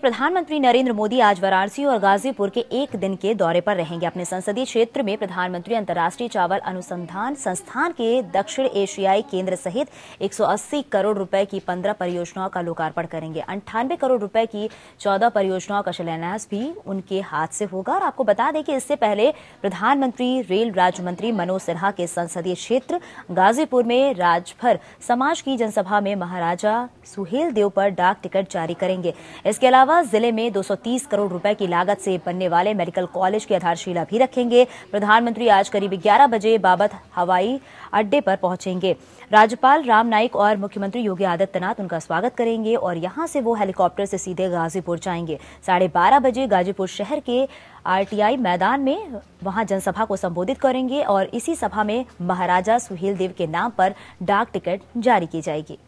प्रधानमंत्री नरेंद्र मोदी आज वाराणसी और गाजीपुर के एक दिन के दौरे पर रहेंगे अपने संसदीय क्षेत्र में प्रधानमंत्री अंतर्राष्ट्रीय चावल अनुसंधान संस्थान के दक्षिण एशियाई केंद्र सहित 180 करोड़ रुपए की 15 परियोजनाओं का लोकार्पण करेंगे अंठानवे करोड़ रुपए की 14 परियोजनाओं का शिलान्यास भी उनके हाथ से होगा और आपको बता दें कि इससे पहले प्रधानमंत्री रेल राज्य मंत्री मनोज सिन्हा के संसदीय क्षेत्र गाजीपुर में राजभर समाज की जनसभा में महाराजा सुहेल देव पर डाक टिकट जारी करेंगे इसके अलावा अलावा जिले में 230 करोड़ रुपए की लागत से बनने वाले मेडिकल कॉलेज की आधारशिला भी रखेंगे प्रधानमंत्री आज करीब ग्यारह बजे बाबत हवाई अड्डे पर पहुंचेंगे राज्यपाल राम नाईक और मुख्यमंत्री योगी आदित्यनाथ उनका स्वागत करेंगे और यहाँ से वो हेलीकॉप्टर से सीधे गाजीपुर जाएंगे साढ़े बारह बजे गाजीपुर शहर के आरटीआई मैदान में वहां जनसभा को संबोधित करेंगे और इसी सभा में महाराजा सुहेल देव के नाम पर डाक टिकट जारी की जाएगी